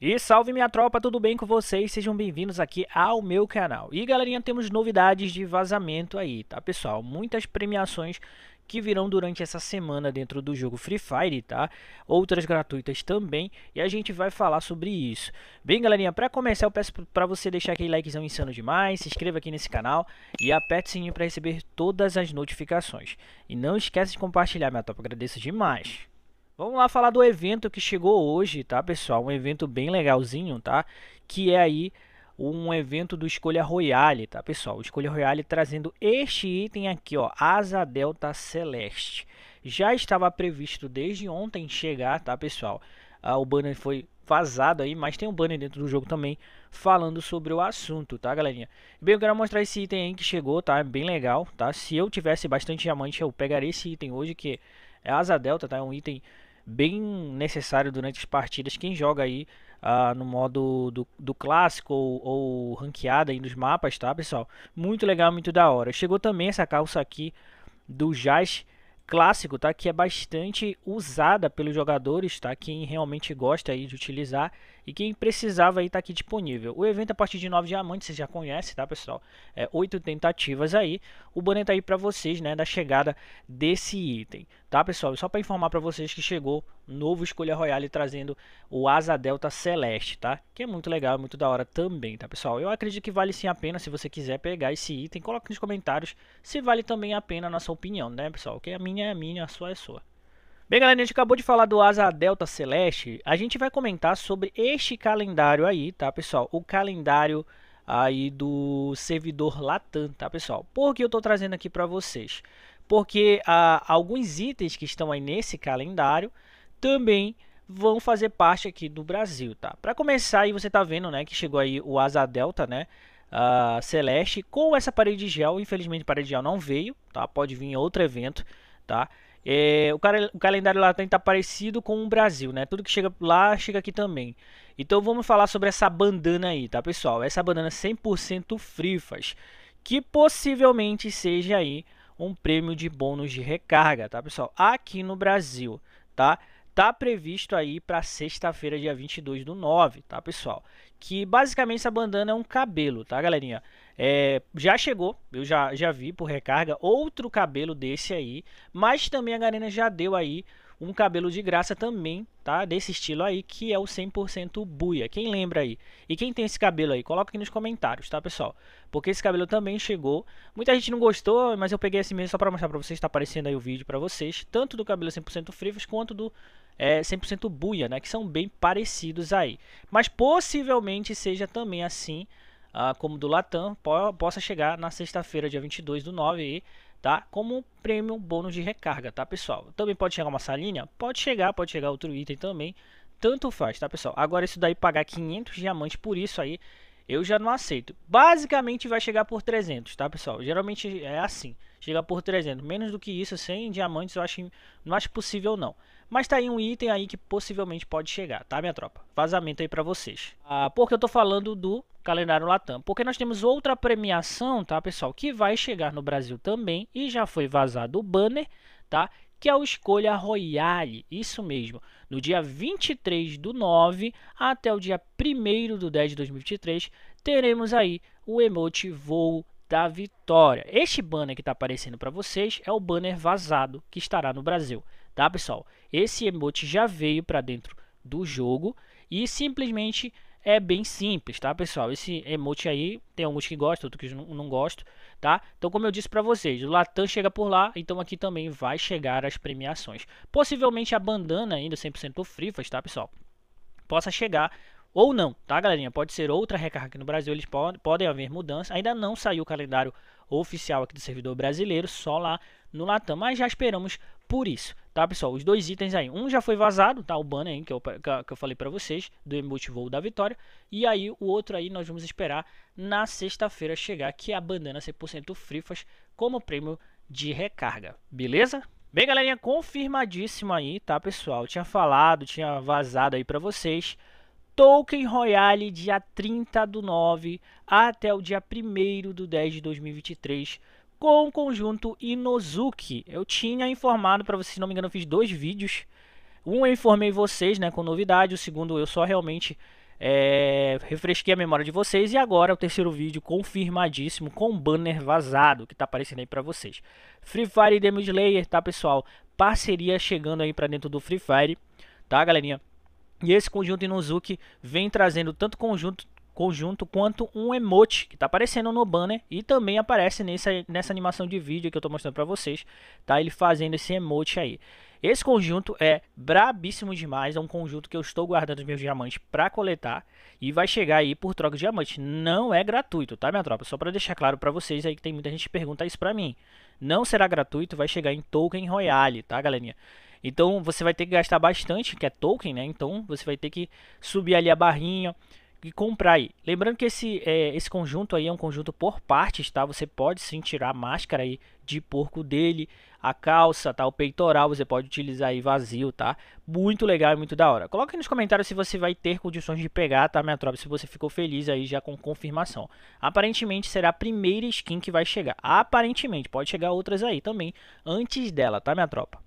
E salve minha tropa, tudo bem com vocês? Sejam bem-vindos aqui ao meu canal. E galerinha, temos novidades de vazamento aí, tá pessoal? Muitas premiações que virão durante essa semana dentro do jogo Free Fire, tá? Outras gratuitas também, e a gente vai falar sobre isso. Bem, galerinha, para começar eu peço para você deixar aquele likezão insano demais, se inscreva aqui nesse canal e aperte o sininho para receber todas as notificações. E não esqueça de compartilhar, minha top, agradeço demais. Vamos lá falar do evento que chegou hoje, tá, pessoal? Um evento bem legalzinho, tá? Que é aí um evento do Escolha Royale, tá, pessoal? Escolha Royale trazendo este item aqui, ó, Asa Delta Celeste. Já estava previsto desde ontem chegar, tá, pessoal? Ah, o banner foi vazado aí, mas tem um banner dentro do jogo também falando sobre o assunto, tá, galerinha? Bem, eu quero mostrar esse item aí que chegou, tá? É bem legal, tá? Se eu tivesse bastante diamante, eu pegaria esse item hoje, que é Asa Delta, tá? É um item bem necessário durante as partidas. Quem joga aí uh, no modo do, do clássico ou, ou, ranqueada aí nos mapas, tá, pessoal? Muito legal, muito da hora. Chegou também essa calça aqui do Jazz clássico, tá? Que é bastante usada pelos jogadores, tá? Quem realmente gosta aí de utilizar e quem precisava aí tá aqui disponível. O evento é a partir de 9 diamantes, vocês já conhecem, tá, pessoal? É, 8 tentativas aí. O boné tá aí para vocês, né, da chegada desse item. Tá, pessoal? Só para informar para vocês que chegou novo Escolha Royale trazendo o Asa Delta Celeste, tá? Que é muito legal, muito da hora também, tá, pessoal? Eu acredito que vale sim a pena, se você quiser pegar esse item, coloque nos comentários se vale também a pena a nossa opinião, né, pessoal? Que a minha é a minha, a sua é a sua. Bem, galera, a gente acabou de falar do Asa Delta Celeste. A gente vai comentar sobre este calendário aí, tá, pessoal? O calendário aí do servidor Latam, tá, pessoal? Por que eu tô trazendo aqui para vocês? Porque ah, alguns itens que estão aí nesse calendário também vão fazer parte aqui do Brasil, tá? Para começar, aí você tá vendo, né, que chegou aí o Asa Delta, né, uh, Celeste, com essa parede de gel, infelizmente a parede de gel não veio, tá? Pode vir em outro evento, tá? É, o, cara, o, calendário lá está parecido com o Brasil, né? Tudo que chega lá, chega aqui também. Então vamos falar sobre essa bandana aí, tá, pessoal? Essa bandana 100% Frifas, que possivelmente seja aí um prêmio de bônus de recarga, tá, pessoal? Aqui no Brasil, tá? Tá previsto aí para sexta-feira, dia 22 do 9, tá, pessoal? Que basicamente essa bandana é um cabelo, tá, galerinha? É, já chegou, eu já, já vi por recarga, outro cabelo desse aí, mas também a Garena já deu aí um cabelo de graça também, tá? Desse estilo aí, que é o 100% buia. Quem lembra aí? E quem tem esse cabelo aí, coloca aqui nos comentários, tá, pessoal? Porque esse cabelo também chegou. Muita gente não gostou, mas eu peguei esse mesmo só para mostrar para vocês, tá aparecendo aí o vídeo para vocês, tanto do cabelo 100% frivos quanto do é, 100% buia, né? Que são bem parecidos aí. Mas possivelmente seja também assim ah, como do Latam, po possa chegar na sexta-feira, dia 22 do 9, aí, tá? Como um prêmio bônus de recarga, tá, pessoal? Também pode chegar uma salinha? Pode chegar, pode chegar outro item também, tanto faz, tá, pessoal? Agora, isso daí pagar 500 diamantes por isso aí, eu já não aceito. Basicamente vai chegar por 300, tá, pessoal? Geralmente é assim, chega por 300. Menos do que isso, 100 diamantes eu acho, não acho possível não. Mas tá aí um item aí que possivelmente pode chegar, tá, minha tropa? Vazamento aí pra vocês. Ah, porque eu tô falando do calendário Latam, porque nós temos outra premiação, tá, pessoal, que vai chegar no Brasil também e já foi vazado o banner, tá? Que é o Escolha Royale, isso mesmo, no dia 23 do 9 até o dia 1 do 10 de 2023, teremos aí o emote voo da vitória. Este banner que está aparecendo para vocês é o banner vazado que estará no Brasil, tá pessoal? Esse emote já veio para dentro do jogo e simplesmente é bem simples, tá, pessoal? Esse emote aí, tem alguns que gostam, outros que não, não gostam, tá? Então, como eu disse para vocês, o Latam chega por lá, então aqui também vai chegar as premiações. Possivelmente a bandana ainda 100% Frifas, tá, pessoal? Possa chegar ou não, tá, galerinha? Pode ser outra recarga aqui no Brasil, eles podem, podem haver mudança. Ainda não saiu o calendário oficial aqui do servidor brasileiro, só lá no Latam. Mas já esperamos por isso, tá pessoal? Os dois itens aí, um já foi vazado, tá? O banner aí que eu, que eu falei para vocês, do emote voo da vitória, e aí o outro aí nós vamos esperar na sexta-feira chegar, que é a bandana 100% Frifas como prêmio de recarga, beleza? Bem, galerinha, confirmadíssimo aí, tá pessoal? Eu tinha falado, tinha vazado aí para vocês Token Royale dia 30 do 9 até o dia 1 do 10 de 2023 com o conjunto Inozuki. Eu tinha informado para vocês, se não me engano, eu fiz dois vídeos. Um eu informei vocês né, com novidade, o segundo eu só realmente é, refresquei a memória de vocês. E agora o terceiro vídeo confirmadíssimo com banner vazado que está aparecendo aí para vocês. Free Fire e Demon Slayer, tá pessoal? Parceria chegando aí para dentro do Free Fire, tá galerinha? E esse conjunto Inuzuki vem trazendo tanto conjunto conjunto quanto um emote que está aparecendo no banner e também aparece nessa, nessa animação de vídeo que eu estou mostrando para vocês, tá? Ele fazendo esse emote aí. Esse conjunto é brabíssimo demais, é um conjunto que eu estou guardando meus diamantes para coletar e vai chegar aí por troca de diamante. Não é gratuito, tá minha tropa? Só para deixar claro para vocês aí que tem muita gente que pergunta isso para mim. Não será gratuito, vai chegar em Token Royale, tá galerinha? Então você vai ter que gastar bastante, que é token, né? Então você vai ter que subir ali a barrinha e comprar aí. Lembrando que esse, é, esse conjunto aí é um conjunto por partes, tá? Você pode sim tirar a máscara aí de porco dele, a calça, tá? O peitoral você pode utilizar aí vazio, tá? Muito legal e muito da hora. Coloque nos comentários se você vai ter condições de pegar, tá, minha tropa? Se você ficou feliz aí já com confirmação. Aparentemente será a primeira skin que vai chegar. Aparentemente, pode chegar outras aí também antes dela, tá, minha tropa?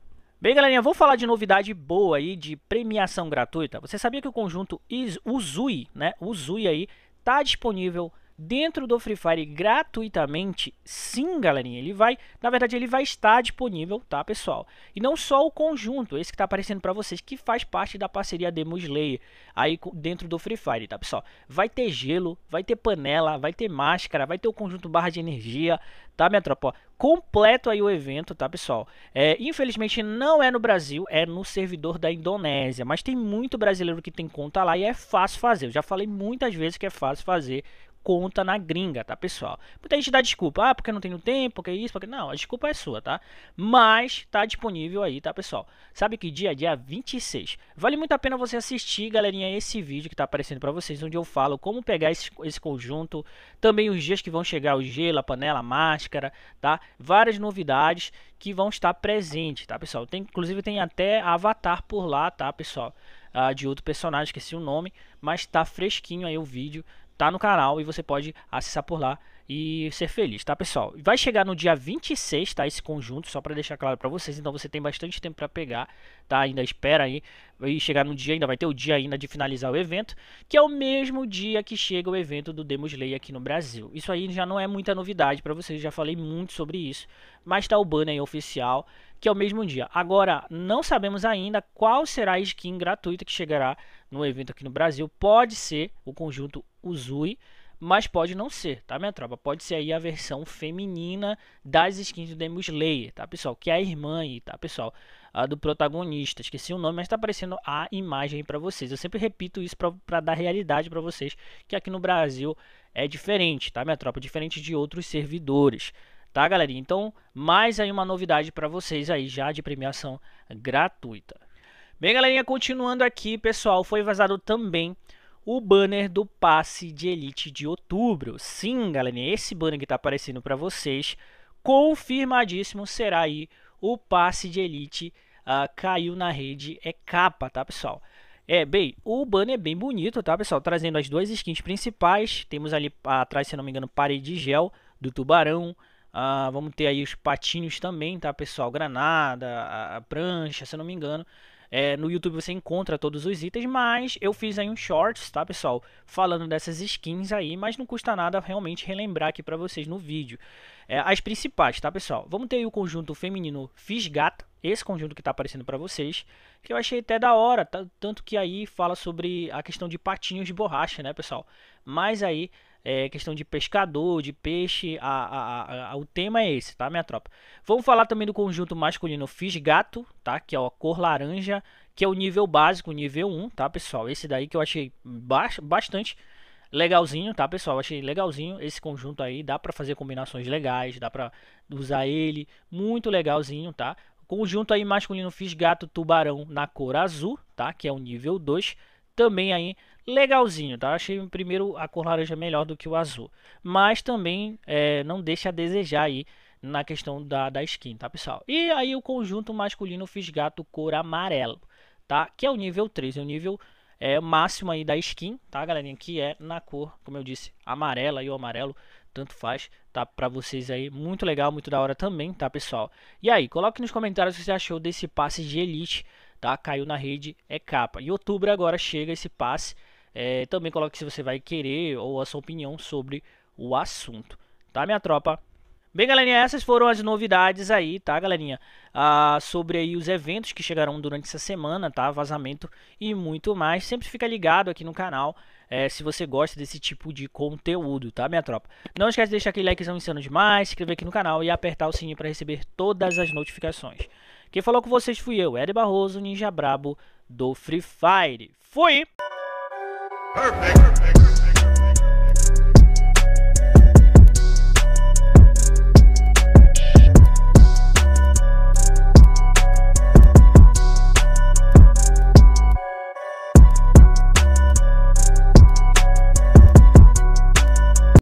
Bem, galerinha, vou falar de novidade boa aí, de premiação gratuita. Você sabia que o conjunto Is, Uzui, né, Uzui aí, tá disponível dentro do Free Fire gratuitamente? Sim, galerinha, ele vai, na verdade ele vai estar disponível, tá, pessoal? E não só o conjunto, esse que tá aparecendo para vocês, que faz parte da parceria Demo Slayer, aí dentro do Free Fire, tá, pessoal? Vai ter gelo, vai ter panela, vai ter máscara, vai ter o conjunto barra de energia, tá, minha tropa? Completo aí o evento, tá, pessoal? É, infelizmente não é no Brasil, é no servidor da Indonésia, mas tem muito brasileiro que tem conta lá e é fácil fazer. Eu já falei muitas vezes que é fácil fazer conta na gringa, tá, pessoal? Muita gente dá desculpa, ah, porque não tenho tempo, porque isso, porque... Não, a desculpa é sua, tá? Mas tá disponível aí, tá, pessoal? Sabe que dia? Dia 26. Vale muito a pena você assistir, galerinha, esse vídeo que tá aparecendo para vocês, onde eu falo como pegar esse, esse conjunto, também os dias que vão chegar, o gelo, a panela, a máscara, tá? Várias novidades que vão estar presentes, tá, pessoal? Tem, inclusive tem até avatar por lá, tá, pessoal? Ah, de outro personagem, esqueci o nome, mas tá fresquinho aí o vídeo, tá no canal e você pode acessar por lá e ser feliz, tá, pessoal? Vai chegar no dia 26, tá, esse conjunto, só para deixar claro para vocês, então você tem bastante tempo para pegar, tá? Ainda espera aí, vai chegar no dia, ainda vai ter o dia ainda de finalizar o evento, que é o mesmo dia que chega o evento do Demos Lay aqui no Brasil. Isso aí já não é muita novidade para vocês, já falei muito sobre isso, mas tá o banner aí oficial que é o mesmo dia. Agora, não sabemos ainda qual será a skin gratuita que chegará no evento aqui no Brasil. Pode ser o conjunto Uzui, mas pode não ser, tá, minha tropa? Pode ser aí a versão feminina das skins do Demon Slayer, tá, pessoal? Que é a irmã aí, tá, pessoal? A do protagonista. Esqueci o nome, mas tá aparecendo a imagem para vocês. Eu sempre repito isso para dar realidade para vocês, que aqui no Brasil é diferente, tá, minha tropa? Diferente de outros servidores tá, galerinha? Então, mais aí uma novidade para vocês aí já de premiação gratuita. Bem, galerinha, continuando aqui, pessoal, foi vazado também o banner do passe de elite de outubro. Sim, galerinha, esse banner que tá aparecendo para vocês, confirmadíssimo será aí o passe de elite uh, caiu na rede é capa, tá, pessoal? É, bem, o banner é bem bonito, tá, pessoal? Trazendo as duas skins principais. Temos ali atrás, se não me engano, parede de gel do tubarão, ah, vamos ter aí os patinhos também, tá, pessoal? Granada, a, a prancha, se eu não me engano. É, no YouTube você encontra todos os itens, mas eu fiz aí um shorts, tá, pessoal? Falando dessas skins aí, mas não custa nada realmente relembrar aqui pra vocês no vídeo. É, as principais, tá, pessoal? Vamos ter aí o conjunto feminino Fisgata, esse conjunto que tá aparecendo pra vocês, que eu achei até da hora, tanto que aí fala sobre a questão de patinhos de borracha, né, pessoal? Mas aí é, questão de pescador, de peixe, a, a, a, o tema é esse, tá, minha tropa? Vamos falar também do conjunto masculino Fisgato, tá? Que é a cor laranja, que é o nível básico, nível 1, tá, pessoal? Esse daí que eu achei ba bastante legalzinho, tá, pessoal? Achei legalzinho esse conjunto aí, dá para fazer combinações legais, dá para usar ele, muito legalzinho, tá? Conjunto aí masculino fiz gato tubarão na cor azul, tá? Que é o nível 2, também aí legalzinho, tá? Achei primeiro a cor laranja melhor do que o azul, mas também é, não deixa a desejar aí na questão da, da skin, tá pessoal? E aí o conjunto masculino fiz cor amarelo, tá? Que é o nível 3, é o nível é, máximo aí da skin, tá galerinha? Que é na cor, como eu disse, amarela e o amarelo, tanto faz, tá? Pra vocês aí, muito legal, muito da hora também, tá pessoal? E aí, coloque nos comentários o que você achou desse passe de elite, tá? Caiu na rede, é capa. E outubro agora chega esse passe. É, também coloque se você vai querer ou a sua opinião sobre o assunto, tá, minha tropa? Bem, galerinha, essas foram as novidades aí, tá, galerinha? Ah, sobre aí os eventos que chegarão durante essa semana, tá? Vazamento e muito mais. Sempre fica ligado aqui no canal é, se você gosta desse tipo de conteúdo, tá, minha tropa? Não esquece de deixar aquele likezão insano demais, se inscrever aqui no canal e apertar o sininho para receber todas as notificações. Quem falou com vocês fui eu, Ed Barroso, Ninja Brabo do Free Fire. Fui! perfect, perfect,